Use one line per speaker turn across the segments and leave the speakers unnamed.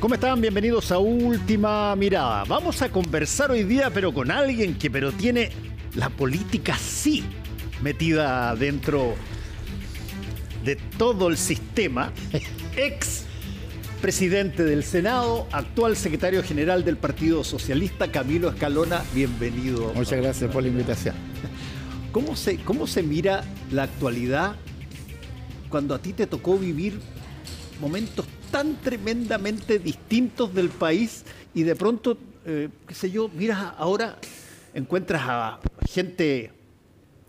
¿Cómo están? Bienvenidos a Última Mirada. Vamos a conversar hoy día, pero con alguien que pero tiene la política sí metida dentro de todo el sistema. Ex presidente del Senado, actual secretario general del Partido Socialista, Camilo Escalona, bienvenido. Muchas gracias por la invitación. ¿Cómo se, cómo se mira la actualidad cuando a ti te tocó vivir momentos tan tremendamente distintos del país y de pronto, eh, qué sé yo, miras ahora, encuentras a gente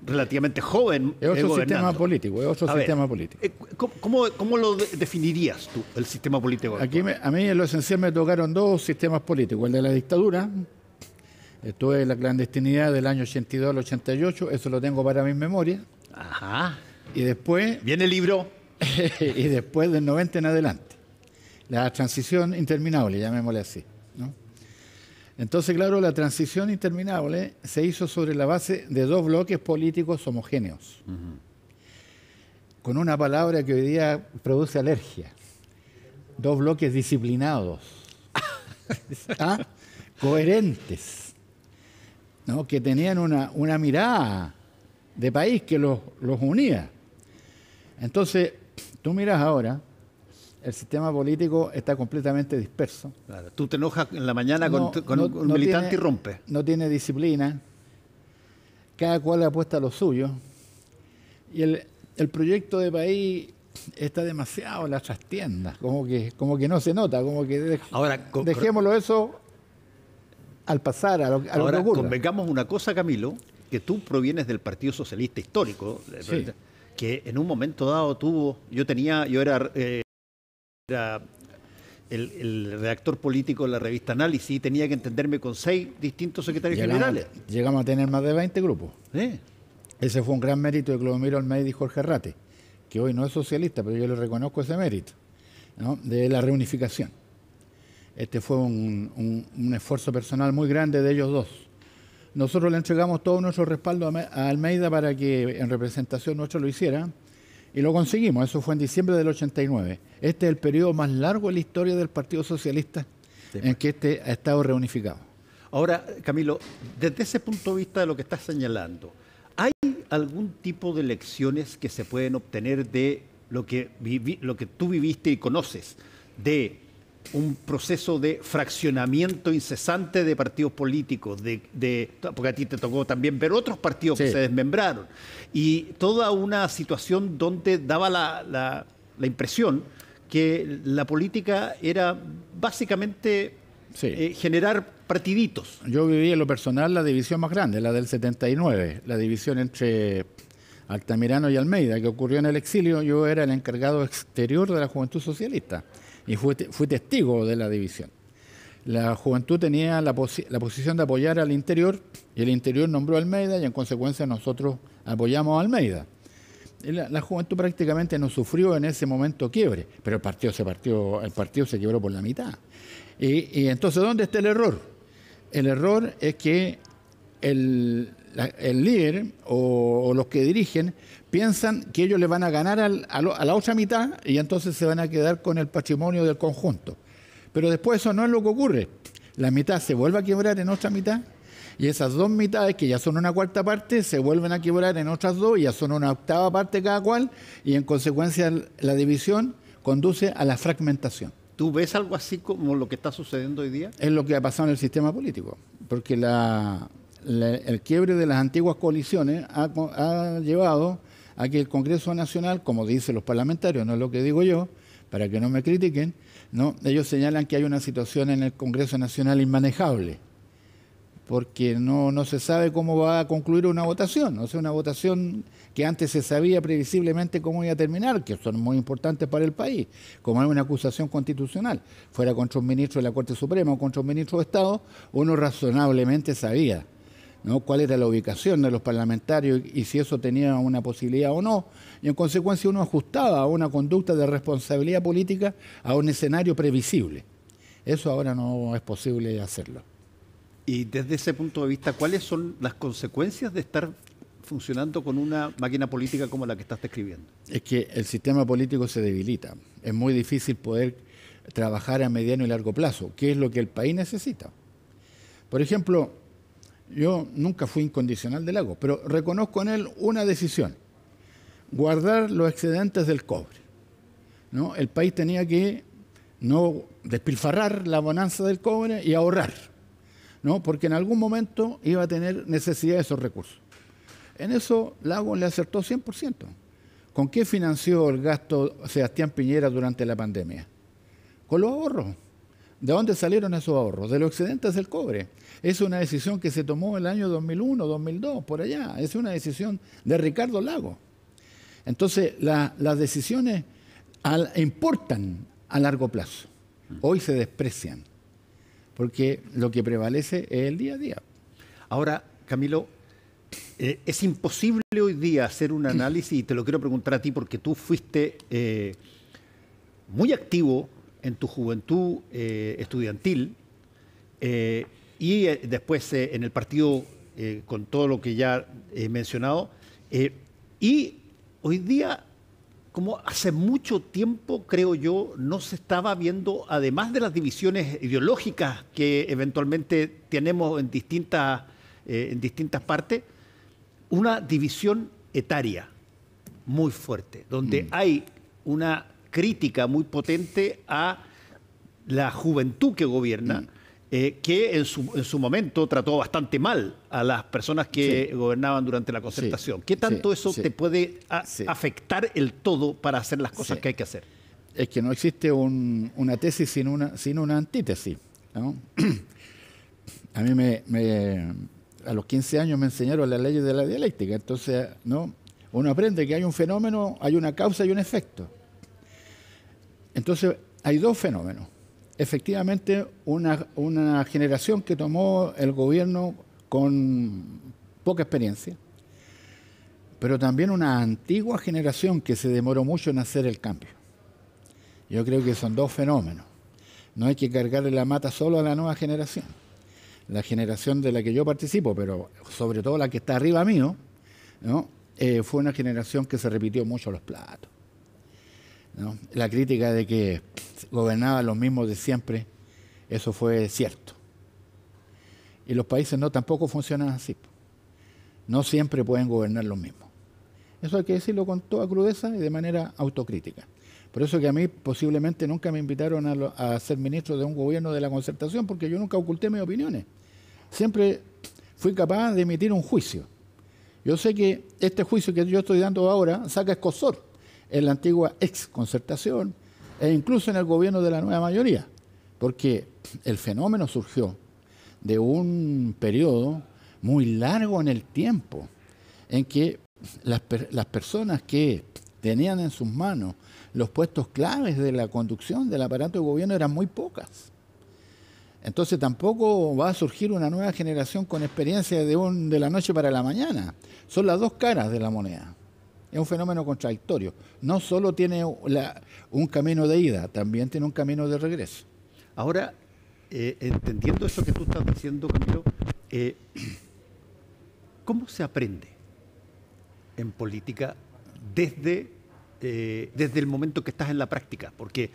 relativamente joven. Es otro eh, sistema político, es otro sistema político. Eh, ¿cómo, lo definirías tú, el sistema político?
Aquí a mí en lo esencial me tocaron dos sistemas políticos, el de la dictadura, estuve en la clandestinidad del año 82 al 88, eso lo tengo para mi memoria.
Ajá.
Y después... Viene el libro. y después del 90 en adelante. La transición interminable, llamémosle así. Entonces, claro, la transición interminable se hizo sobre la base de dos bloques políticos homogéneos, con una palabra que hoy día produce alergia. Dos bloques disciplinados, ¿Ah? coherentes, que tenían una, mirada de país que los, los unía. Entonces, tú miras ahora el sistema político está completamente disperso.
Claro. Tú te enojas en la mañana con, un militante y rompes.
No tiene disciplina. Cada cual apuesta a lo suyo. Y el, proyecto de país está demasiado en las trastiendas. Como que, como que no se nota. Como que Ahora, dejémoslo eso al pasar a lo, a que ocurre.
Convengamos una cosa, Camilo, que tú provienes del Partido Socialista Histórico. Eh, que en un momento dado tuvo, yo tenía, yo era eh, era el, redactor político de la revista Análisis, y tenía que entenderme con seis distintos secretarios generales.
Llegamos a tener más de 20 grupos. Ese fue un gran mérito de Clodomiro Almeida y Jorge Rate, que hoy no es socialista, pero yo le reconozco ese mérito, de la reunificación. Este fue un, esfuerzo personal muy grande de ellos dos. Nosotros le entregamos todo nuestro respaldo a Almeida para que en representación nuestra lo hiciera, y lo conseguimos, eso fue en diciembre del 89. Este es el periodo más largo en la historia del Partido Socialista en pues. que este ha estado reunificado.
Ahora, Camilo, desde ese punto de vista de lo que estás señalando, ¿hay algún tipo de lecciones que se pueden obtener de lo que, lo que tú viviste y conoces de un proceso de fraccionamiento incesante de partidos políticos, de, porque a ti te tocó también ver otros partidos que se desmembraron, y toda una situación donde daba la, impresión que la política era básicamente
eh, generar partiditos. Yo viví en lo personal la división más grande, la del 79, la división entre Altamirano y Almeida, que ocurrió en el exilio. Yo era el encargado exterior de la Juventud Socialista y fue, fui testigo de la división. La juventud tenía la, posición de apoyar al interior y el interior nombró a Almeida y en consecuencia nosotros apoyamos a Almeida. La, juventud prácticamente no sufrió en ese momento quiebre, pero el partido se partió, el partido se quebró por la mitad. Y, entonces, ¿dónde está el error? El error es que el, líder o, los que dirigen piensan que ellos le van a ganar a, la otra mitad y entonces se van a quedar con el patrimonio del conjunto. Pero después eso no es lo que ocurre. La mitad se vuelve a quebrar en otra mitad y esas dos mitades, que ya son una cuarta parte, se vuelven a quebrar en otras dos, y ya son una octava parte cada cual y en consecuencia la división conduce a la fragmentación. ¿Tú
ves algo así como lo que está sucediendo hoy día?
Es lo que ha pasado en el sistema político, porque el quiebre de las antiguas coaliciones ha, ha llevado Aquí el Congreso Nacional, como dicen los parlamentarios, no es lo que digo yo, para que no me critiquen, ellos señalan que hay una situación en el Congreso Nacional inmanejable, porque no, no se sabe cómo va a concluir una votación, o sea, una votación que antes se sabía previsiblemente cómo iba a terminar, que son muy importantes para el país, como hay una acusación constitucional, fuera contra un ministro de la Corte Suprema o contra un ministro de Estado, uno razonablemente sabía cuál era la ubicación de los parlamentarios y si eso tenía una posibilidad o no. Y en consecuencia uno ajustaba una conducta de responsabilidad política a un escenario previsible. Eso ahora no es posible hacerlo.
Y desde ese punto de vista, ¿cuáles son las consecuencias de estar funcionando con una máquina política como la que estás
describiendo? Es que el sistema político se debilita. Es muy difícil poder trabajar a mediano y largo plazo, ¿Qué es lo que el país necesita. Por ejemplo, yo nunca fui incondicional de lago, pero reconozco en él una decisión, guardar los excedentes del cobre. ¿no? El país tenía que no despilfarrar la bonanza del cobre y ahorrar, ¿no? porque en algún momento iba a tener necesidad de esos recursos. En eso Lago le acertó 100%. ¿Con qué financió el gasto Sebastián Piñera durante la pandemia? Con los ahorros. ¿De dónde salieron esos ahorros? De los excedentes del cobre. Es una decisión que se tomó el año 2001, 2002, por allá. Es una decisión de Ricardo Lago. Entonces, las decisiones importan a largo plazo. Hoy se desprecian, porque lo que prevalece es el día a día.
Ahora, Camilo, eh, es imposible hoy día hacer un análisis, y te lo quiero preguntar a ti porque tú fuiste eh, muy activo en tu juventud eh, estudiantil eh, y eh, después en el partido con todo lo que ya he mencionado. y hoy día, como hace mucho tiempo, creo yo, no se estaba viendo, además de las divisiones ideológicas que eventualmente tenemos en distintas, en distintas partes, una división etaria muy fuerte, donde mm. hay una crítica muy potente a la juventud que gobierna. Mm. Eh, que en su, momento trató bastante mal a las personas que gobernaban durante la concertación. ¿Qué tanto eso te puede afectar el todo para hacer las cosas que hay que hacer?
Es que no existe una tesis sin una, sin una antítesis. a mí me, a los 15 años me enseñaron las leyes de la dialéctica, entonces ¿no? uno aprende que hay un fenómeno, hay una causa y un efecto. Entonces, hay dos fenómenos. Efectivamente, una, generación que tomó el gobierno con poca experiencia, pero también una antigua generación que se demoró mucho en hacer el cambio. Yo creo que son dos fenómenos. No hay que cargarle la mata solo a la nueva generación. La generación de la que yo participo, pero sobre todo la que está arriba mío, eh, fue una generación que se repitió mucho los platos. La crítica de que gobernaban los mismos de siempre, eso fue cierto. Y los países no tampoco funcionan así. No siempre pueden gobernar los mismos. Eso hay que decirlo con toda crudeza y de manera autocrítica. Por eso que a mí posiblemente nunca me invitaron a, a, ser ministro de un gobierno de la concertación, porque yo nunca oculté mis opiniones. Siempre fui capaz de emitir un juicio. Yo sé que este juicio que yo estoy dando ahora saca escosor, en la antigua ex concertación e incluso en el gobierno de la nueva mayoría, porque el fenómeno surgió de un periodo muy largo en el tiempo, en que las, personas que tenían en sus manos los puestos claves de la conducción del aparato de gobierno eran muy pocas. Entonces tampoco va a surgir una nueva generación con experiencia de, un, de la noche para la mañana. Son las dos caras de la moneda es un fenómeno contradictorio. No solo tiene un camino de ida, también tiene un camino de regreso. Ahora, eh, entendiendo eso que tú estás diciendo, Camilo, eh,
¿cómo se aprende en política desde, eh, desde el momento que estás en la práctica? Porque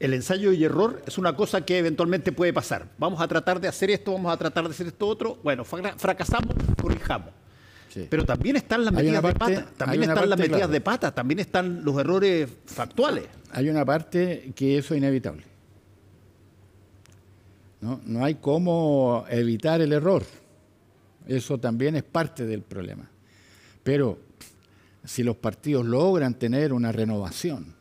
el ensayo y error es una cosa que eventualmente puede pasar. Vamos a tratar de hacer esto, vamos a tratar de hacer esto otro. Bueno, fracasamos, corrijamos pero también están las medidas de pata, también están las medidas de pata, también están los errores factuales.
Hay una parte que eso es inevitable. No, hay cómo evitar el error. Eso también es parte del problema. Pero si los partidos logran tener una renovación,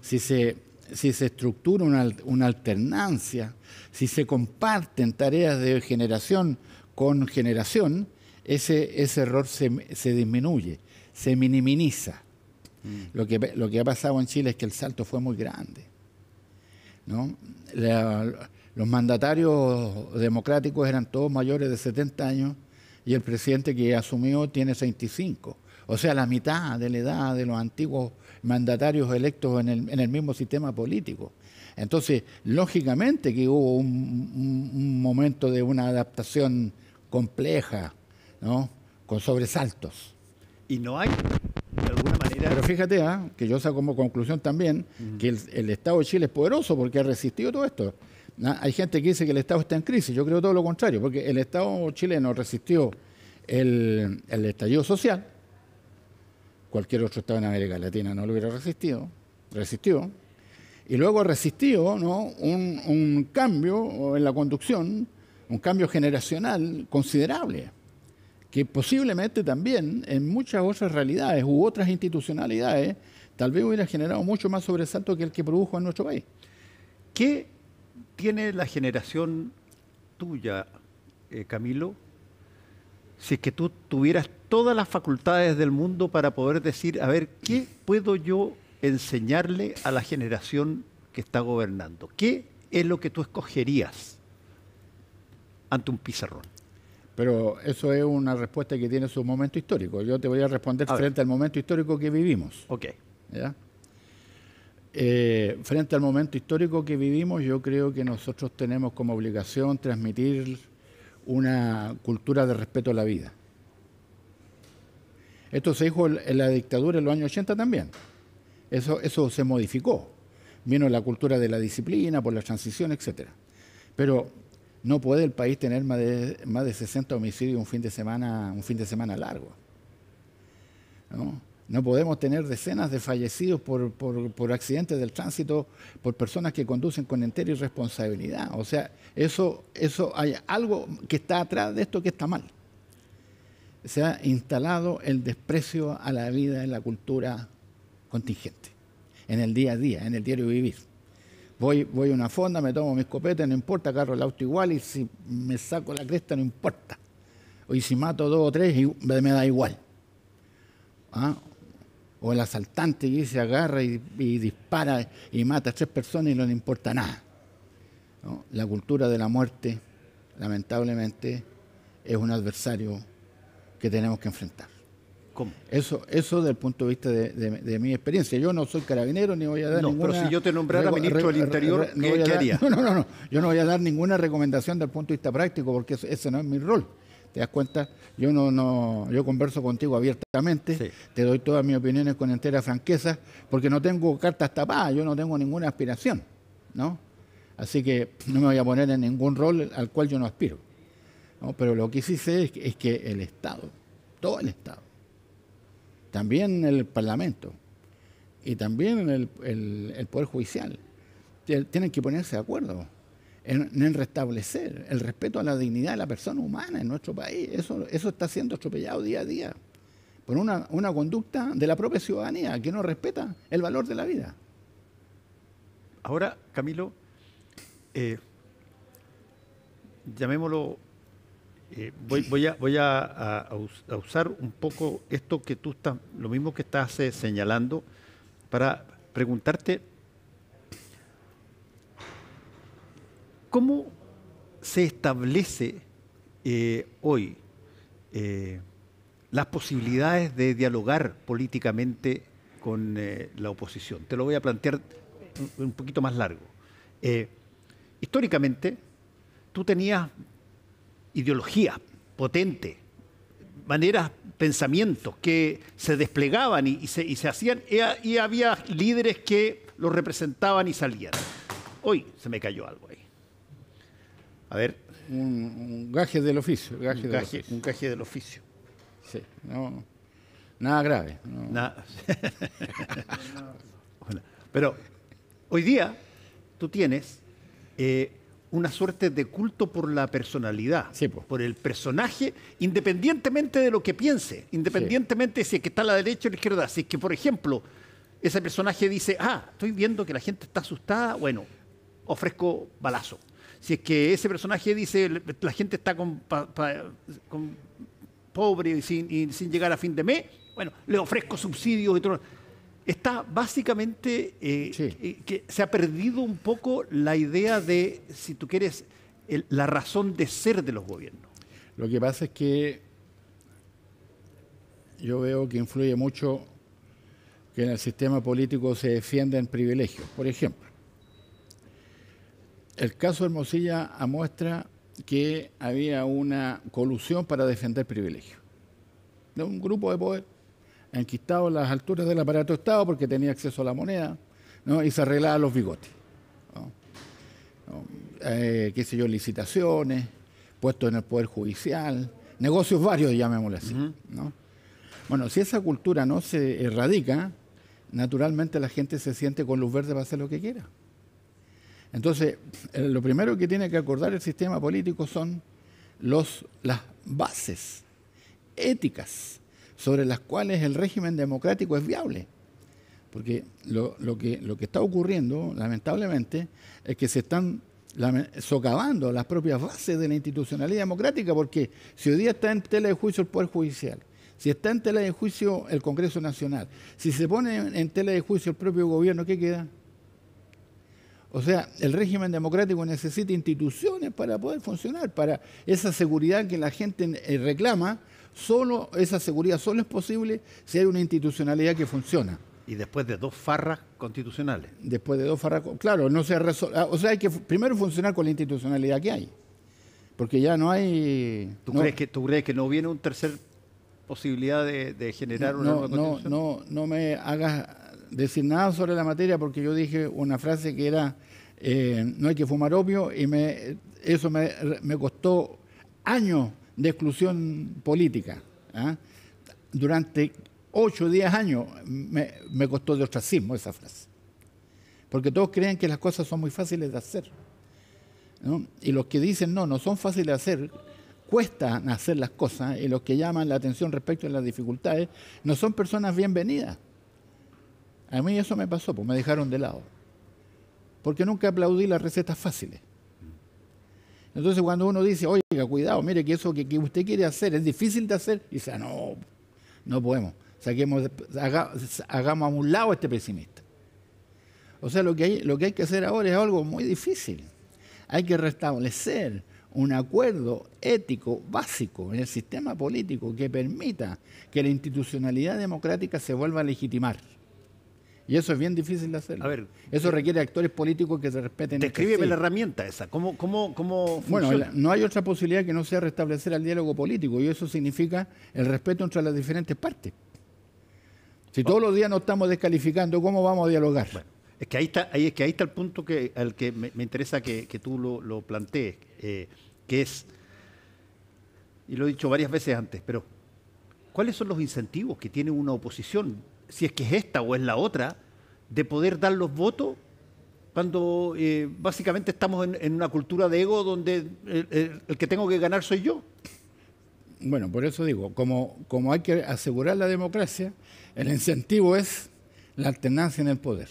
si se, estructura una, alternancia, si se comparten tareas de generación con generación, ese, error se, disminuye, se minimiza. Mm. Lo, que, lo que ha pasado en Chile es que el salto fue muy grande. los mandatarios democráticos eran todos mayores de 70 años y el presidente que asumió tiene 65. O sea, la mitad de la edad de los antiguos mandatarios electos en el, mismo sistema político. Entonces, lógicamente que hubo un momento de una adaptación compleja, con sobresaltos.
Y no hay, de
alguna manera... Pero fíjate, ¿ah? que yo saco como conclusión también que el, Estado de Chile es poderoso porque ha resistido todo esto. Hay gente que dice que el Estado está en crisis, yo creo todo lo contrario, porque el Estado chileno resistió el, estallido social, cualquier otro Estado en América Latina no lo hubiera resistido, resistió, y luego resistió ¿no? un cambio en la conducción, un cambio generacional considerable que posiblemente también en muchas otras realidades u otras institucionalidades tal vez hubiera generado mucho más sobresalto que el que produjo en nuestro país. ¿Qué tiene la
generación tuya, eh, Camilo, si es que tú tuvieras todas las facultades del mundo para poder decir, a ver, ¿qué puedo yo enseñarle a la generación que está gobernando?
¿Qué es lo que tú escogerías ante un pizarrón? Pero eso es una respuesta que tiene su momento histórico. Yo te voy a responder frente al momento histórico que vivimos. Ok. Eh, frente al momento histórico que vivimos, yo creo que nosotros tenemos como obligación transmitir una cultura de respeto a la vida. Esto se dijo en la dictadura en los años 80 también. Eso, eso se modificó. Vino la cultura de la disciplina, por la transición, etc. Pero no puede el país tener más de, más de 60 homicidios un fin de semana, un fin de semana largo. ¿no? podemos tener decenas de fallecidos por, por, accidentes del tránsito, por personas que conducen con entera irresponsabilidad. O sea, eso, eso hay algo que está atrás de esto que está mal. Se ha instalado el desprecio a la vida en la cultura contingente, en el día a día, en el diario vivir. Voy, a una fonda, me tomo mi escopeta, no importa, agarro el auto igual y si me saco la cresta, no importa. Y si mato dos o tres, me da igual. ¿Ah? O el asaltante y se agarra y, dispara y mata a tres personas y no le importa nada. La cultura de la muerte, lamentablemente, es un adversario que tenemos que enfrentar. Eso, eso desde el punto de vista de, mi experiencia. Yo no soy carabinero ni voy a dar no, ninguna... pero si yo te nombrara ministro del Interior, no ¿qué, haría? No, no, no, Yo no voy a dar ninguna recomendación desde el punto de vista práctico porque ese no es mi rol. ¿Te das cuenta? Yo no, no yo converso contigo abiertamente, te doy todas mis opiniones con entera franqueza, porque no tengo cartas tapadas, yo no tengo ninguna aspiración, ¿no? Así que no me voy a poner en ningún rol al cual yo no aspiro. Pero lo que sí sé es que el Estado, todo el Estado, también el Parlamento y también el, el, Poder Judicial. Tienen que ponerse de acuerdo en, restablecer el respeto a la dignidad de la persona humana en nuestro país. Eso, eso está siendo atropellado día a día por una, conducta de la propia ciudadanía que no respeta el valor de la vida.
Ahora, Camilo, eh, llamémoslo eh, voy, a, voy a, usar un poco esto que tú estás, lo mismo que estás eh, señalando, para preguntarte cómo se establece eh, hoy las posibilidades de dialogar políticamente con la oposición. Te lo voy a plantear un, poquito más largo. históricamente, tú tenías ideología potente, maneras, pensamientos que se desplegaban y, se, hacían, y, había líderes que los representaban y salían. Hoy se me cayó algo ahí.
A ver. Un, gaje del oficio. un, del del oficio. Sí, no, nada grave. Nada. pero hoy día tú
tienes eh, una suerte de culto por la personalidad, por el personaje, independientemente de lo que piense, independientemente si es que está a la derecha o a la izquierda. Si es que, por ejemplo, ese personaje dice, ah, estoy viendo que la gente está asustada, bueno, ofrezco balazo. Si es que ese personaje dice, la gente está con, pobre y sin, y sin, llegar a fin de mes, bueno, le ofrezco subsidios y todo está básicamente eh, eh, que, se ha perdido un poco
la idea de, si tú quieres, la razón de ser de los gobiernos. Lo que pasa es que yo veo que influye mucho que en el sistema político se defienden privilegios. Por ejemplo, el caso Hermosilla muestra que había una colusión para defender privilegios de un grupo de poder enquistado las alturas del aparato de Estado porque tenía acceso a la moneda y se arreglaba los bigotes. Eh, qué sé yo, licitaciones, puestos en el Poder Judicial, negocios varios, llamémosle así. Bueno, si esa cultura no se erradica, naturalmente la gente se siente con luz verde para hacer lo que quiera. Entonces, eh, lo primero que tiene que acordar el sistema político son los, las bases éticas sobre las cuales el régimen democrático es viable. Porque lo, que, que está ocurriendo, lamentablemente, es que se están socavando las propias bases de la institucionalidad democrática, porque si hoy día está en tela de juicio el Poder Judicial, si está en tela de juicio el Congreso Nacional, si se pone en tela de juicio el propio gobierno, ¿qué queda? O sea, el régimen democrático necesita instituciones para poder funcionar, para esa seguridad que la gente eh, reclama Solo esa seguridad solo es posible si hay una institucionalidad que funciona. Y después de dos farras constitucionales. Después de dos farras, claro, no se ah, O sea, hay que primero funcionar con la institucionalidad que hay. Porque ya no hay. ¿Tú, crees,
que, ¿tú crees que no viene un tercer posibilidad de, generar una nueva constitución?
No, no, me hagas decir nada sobre la materia porque yo dije una frase que era eh, no hay que fumar opio y me, eso me, me costó años de exclusión política. ¿ah? Durante ocho o diez años me, costó de ostracismo esa frase. Porque todos creen que las cosas son muy fáciles de hacer. Y los que dicen no, no son fáciles de hacer, cuestan hacer las cosas y los que llaman la atención respecto a las dificultades no son personas bienvenidas. A mí eso me pasó, pues me dejaron de lado. Porque nunca aplaudí las recetas fáciles. Entonces cuando uno dice, oiga, cuidado, mire que eso que, usted quiere hacer es difícil de hacer, y dice, ah, no, no podemos, saquemos, hagamos a un lado este pesimista. O sea, lo que, lo que hay que hacer ahora es algo muy difícil. Hay que restablecer un acuerdo ético básico en el sistema político que permita que la institucionalidad democrática se vuelva a legitimar. Y eso es bien difícil de hacer. A ver, eso eh, requiere actores políticos que se respeten. Este Descríbeme la herramienta esa. ¿Cómo, cómo, cómo Bueno, no hay otra posibilidad que no sea restablecer el diálogo político y eso significa el respeto entre las diferentes partes. Si todos oh. los días nos estamos descalificando, ¿cómo vamos a dialogar? es que ahí está, ahí, es que ahí está el punto al
que me, interesa que, tú lo, plantees, eh, que es, y lo he dicho varias veces antes, pero ¿cuáles son los incentivos que tiene una oposición si es que es esta o es la otra, de poder dar los votos cuando eh, básicamente estamos en, una cultura de ego donde el, que tengo que ganar soy yo.
Bueno, por eso digo, como, hay que asegurar la democracia, el incentivo es la alternancia en el poder.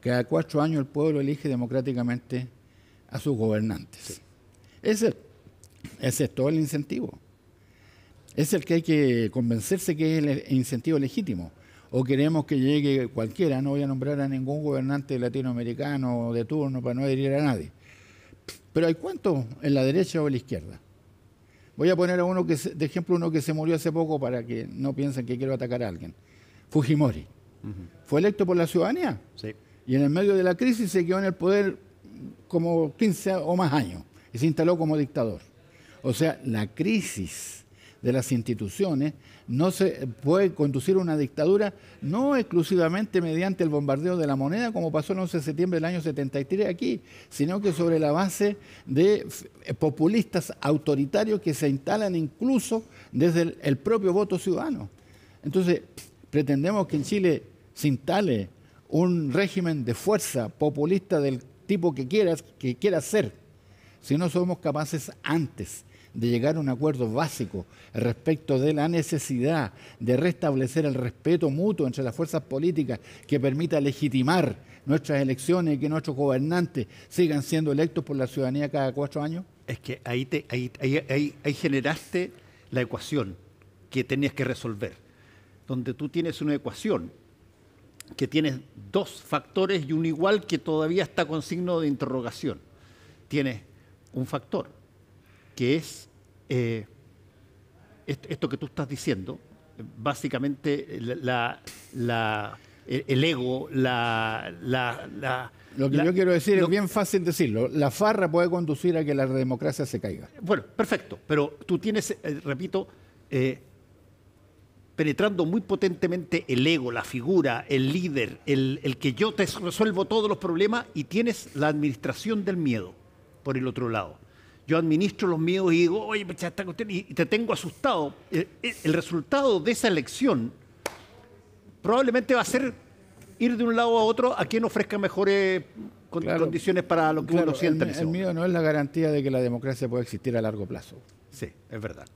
Cada cuatro años el pueblo elige democráticamente a sus gobernantes. ese es todo el incentivo. Es el que hay que convencerse que es el incentivo legítimo o queremos que llegue cualquiera, no voy a nombrar a ningún gobernante latinoamericano de turno para no herir a nadie. Pero hay cuántos en la derecha o en la izquierda. Voy a poner a uno que, de ejemplo, uno que se murió hace poco para que no piensen que quiero atacar a alguien. Fujimori. Fue electo por la ciudadanía. Y en el medio de la crisis se quedó en el poder como 15 o más años. Y se instaló como dictador. O sea, la crisis de las instituciones, no se puede conducir una dictadura no exclusivamente mediante el bombardeo de la moneda, como pasó el 11 de septiembre del año 73 aquí, sino que sobre la base de eh, populistas autoritarios que se instalan incluso desde el, propio voto ciudadano. Entonces, pretendemos que en Chile se instale un régimen de fuerza populista del tipo que quieras, que quiera ser, si no somos capaces antes de llegar a un acuerdo básico respecto de la necesidad de restablecer el respeto mutuo entre las fuerzas políticas que permita legitimar nuestras elecciones y que nuestros gobernantes sigan siendo electos por la ciudadanía cada cuatro años?
Es que ahí, te, ahí, ahí, generaste la ecuación que tenías que resolver, donde tú tienes una ecuación que tiene dos factores y un igual que todavía está con signo de interrogación. Tienes un factor que es eh, esto que tú estás diciendo, básicamente el ego, la,
lo que yo quiero decir es bien fácil decirlo. La farra puede conducir a que la democracia se caiga.
Bueno, perfecto. Pero tú tienes, eh, repito, eh, penetrando muy potentemente el ego, la figura, el líder, el, el, que yo te resuelvo todos los problemas y tienes la administración del miedo por el otro lado yo administro los míos y digo, oye, esta cuestión, y te tengo asustado. Eh, eh, el, resultado de esa elección probablemente va a ser ir de un lado a otro a quien ofrezca mejores condiciones para lo que uno sienta. El,
el no es la garantía de que la democracia pueda existir a largo plazo. Sí, es verdad.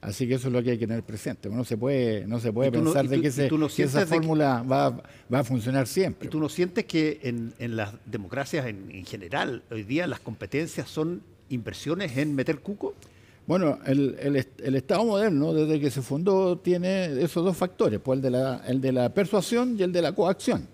Así que eso es lo que hay que tener presente. Uno se puede, no se puede pensar de que, esa fórmula va, a funcionar siempre.
¿Y tú no sientes que en, las democracias en, general, hoy día las competencias son ¿Impresiones en meter cuco?
Bueno, el, Estado moderno, desde que se fundó, tiene esos dos factores, pues el de la, persuasión y el de la coacción.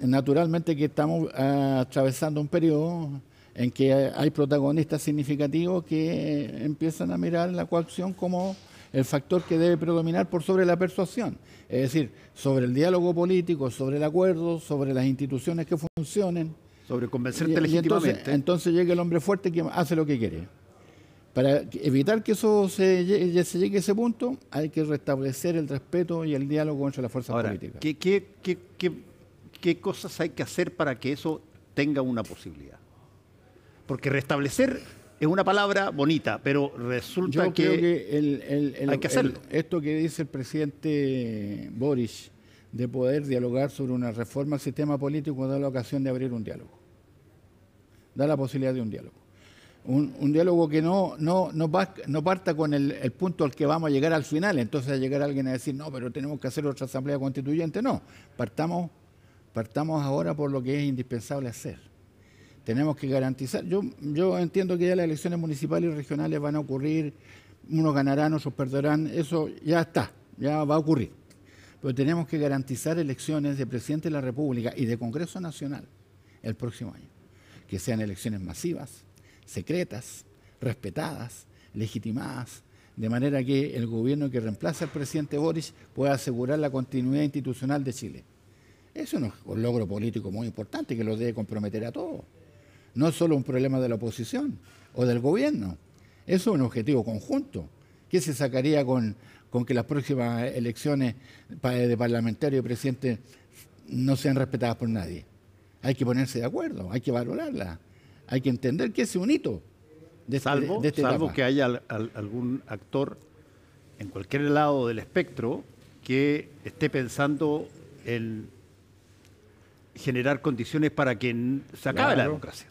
Naturalmente que estamos ah, atravesando un periodo en que hay protagonistas significativos que empiezan a mirar la coacción como el factor que debe predominar por sobre la persuasión, es decir, sobre el diálogo político, sobre el acuerdo, sobre las instituciones que funcionen sobre convencerte legítimamente. entonces, llega el hombre fuerte que hace lo que quiere. Para evitar que eso se llegue, a ese punto, hay que restablecer el respeto y el diálogo entre las fuerzas políticas.
¿qué, qué, cosas hay que hacer para que eso tenga una posibilidad? Porque restablecer es una palabra bonita, pero resulta que,
que hay que hacerlo. esto que dice el presidente Boris de poder dialogar sobre una reforma al sistema político da la ocasión de abrir un diálogo da la posibilidad de un diálogo. Un, diálogo que no, no, no, parta con el, punto al que vamos a llegar al final, entonces a llegar alguien a decir, no, pero tenemos que hacer otra asamblea constituyente, no, partamos, partamos ahora por lo que es indispensable hacer. Tenemos que garantizar, yo, yo entiendo que ya las elecciones municipales y regionales van a ocurrir, unos ganarán, otros perderán, eso ya está, ya va a ocurrir pero tenemos que garantizar elecciones de presidente de la República y de Congreso Nacional el próximo año que sean elecciones masivas, secretas, respetadas, legitimadas, de manera que el gobierno que reemplaza al presidente Boris pueda asegurar la continuidad institucional de Chile. Eso es un logro político muy importante que lo debe comprometer a todos. No es solo un problema de la oposición o del gobierno, eso es un objetivo conjunto. ¿Qué se sacaría con, con que las próximas elecciones de parlamentario y presidente no sean respetadas por nadie? Hay que ponerse de acuerdo, hay que valorarla, hay que entender que es un hito. De este- salvo, de, salvo que
haya algún actor en cualquier lado del espectro que esté pensando en generar condiciones para que se acabe la democracia.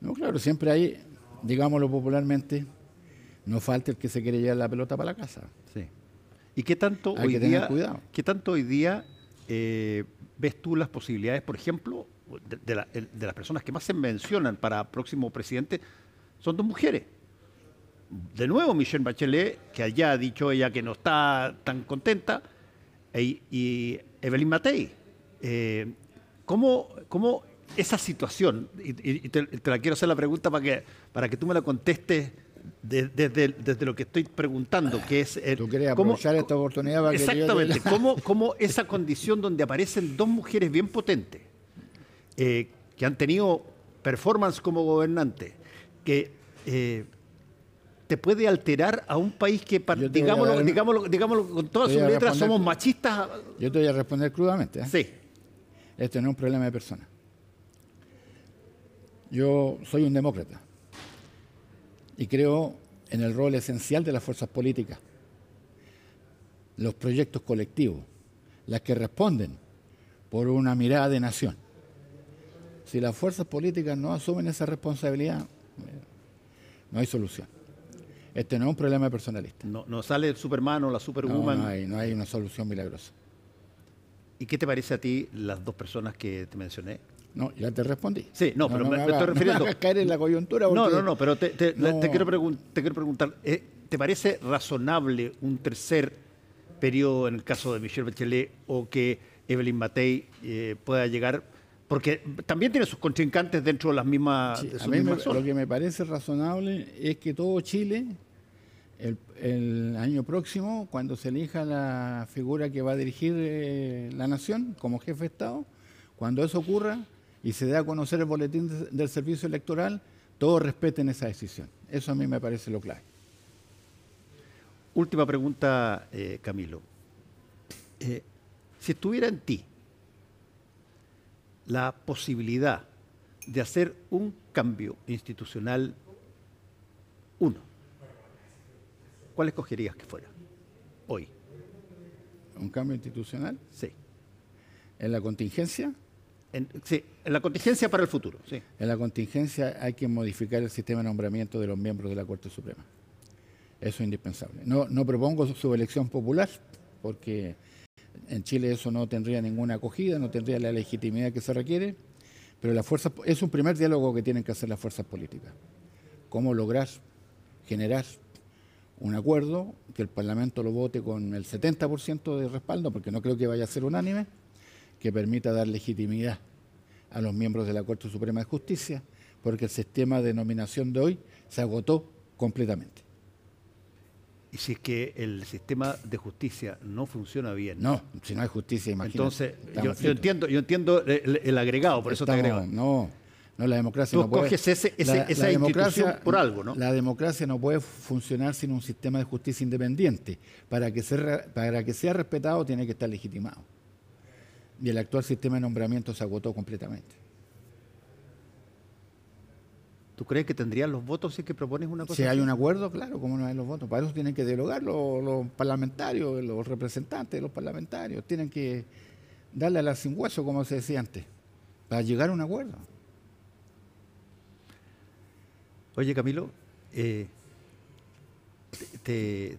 No, claro, siempre hay, digámoslo popularmente, no falta el que se quiere llevar la pelota para la casa. ¿Y qué tanto, hoy que día, cuidado.
qué tanto hoy día eh, ves tú las posibilidades, por ejemplo, de, las personas que más se mencionan para próximo presidente, son dos mujeres. De nuevo, Michelle Bachelet, que allá ha dicho ella que no está tan contenta, e, y Evelyn Matei. Eh, ¿cómo, esa situación, y, te, la quiero hacer la pregunta para que, para que tú me la contestes desde, desde, lo que estoy preguntando, que es... El, tú
cómo, aprovechar esta oportunidad Exactamente, que
¿cómo esa condición donde aparecen dos mujeres bien potentes, eh, que han tenido performance como gobernante, que eh, te puede alterar a un país que, digamos con todas sus letras, somos machistas.
Yo te voy a responder crudamente. ¿eh? Sí. Este no es un problema de personas. Yo soy un demócrata y creo en el rol esencial de las fuerzas políticas, los proyectos colectivos, las que responden por una mirada de nación si las fuerzas políticas no asumen esa responsabilidad, no hay solución. Este no es un problema personalista. No, no sale el Superman o la Superwoman. No, hay, una solución milagrosa.
¿Y qué te parece a ti las dos personas que te mencioné?
No, ya te respondí. Sí, no, pero me, estoy refiriendo. caer en la coyuntura. No, no, no,
pero te, quiero, preguntar, eh, ¿te parece razonable un tercer periodo en el caso de Michelle Bachelet o que Evelyn Matei eh, pueda llegar porque también tiene sus contrincantes dentro de las mismas. lo
que me parece razonable es que todo Chile, el, año próximo, cuando se elija la figura que va a dirigir eh, la nación como jefe de Estado, cuando eso ocurra y se dé a conocer el boletín del servicio electoral, todos respeten esa decisión. Eso a mí me parece lo clave.
Última pregunta, eh, Camilo. Eh, si estuviera en ti, la posibilidad de hacer un cambio institucional uno.
¿Cuál escogerías que fuera hoy? ¿Un cambio institucional? Sí. ¿En la contingencia? sí, en la contingencia para el futuro. Sí. En la contingencia hay que modificar el sistema de nombramiento de los miembros de la Corte Suprema. Eso es indispensable. No, no propongo su elección popular, porque en Chile eso no tendría ninguna acogida, no tendría la legitimidad que se requiere, pero es un primer diálogo que tienen que hacer las fuerzas políticas. ¿Cómo lograr generar un acuerdo, que el Parlamento lo vote con el 70% de respaldo, porque no creo que vaya a ser unánime, que permita dar legitimidad a los miembros de la Corte Suprema de Justicia, porque el sistema de nominación de hoy se agotó completamente.
Y si es que el sistema de justicia no funciona bien. No, si no hay justicia, imagínate. Entonces, yo,
entiendo, yo entiendo el, agregado, por eso te agrego. No, no, la democracia no puede. Ese, ese, la, esa la democracia, por algo, ¿no? La democracia no puede funcionar sin un sistema de justicia independiente. Para que, sea, para que sea respetado, tiene que estar legitimado. Y el actual sistema de nombramiento se agotó completamente.
¿Tú crees que tendrían los votos si es que propones una cosa? Si hay un
acuerdo, claro, ¿cómo no hay los votos. Para eso tienen que dialogar los, parlamentarios, los representantes de los parlamentarios. Tienen que darle a la sin hueso, como se decía antes, para llegar a un acuerdo. Oye, Camilo, eh,
te,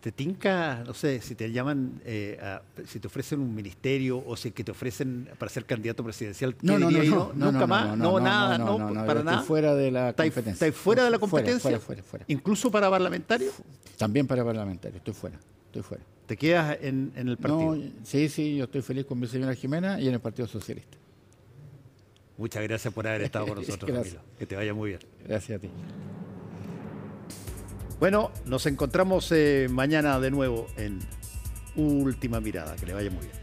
¿Te tinca, no sé, si te llaman, eh, si te ofrecen un ministerio o si que te ofrecen para ser candidato presidencial? no, no, no, nunca más, no, nada, no, para nada. fuera
de la competencia. ¿Estás fuera de la competencia? Fuera, fuera, fuera,
¿Incluso para
parlamentario? También para parlamentarios, estoy fuera, estoy fuera. ¿Te quedas en, en el partido? sí, sí, yo estoy feliz con mi señora Jimena y en el Partido Socialista. Muchas gracias por
haber estado con nosotros, Camilo. Que te vaya muy bien. Gracias a ti. Bueno, nos encontramos eh, mañana de nuevo en Última Mirada. Que le vaya muy bien.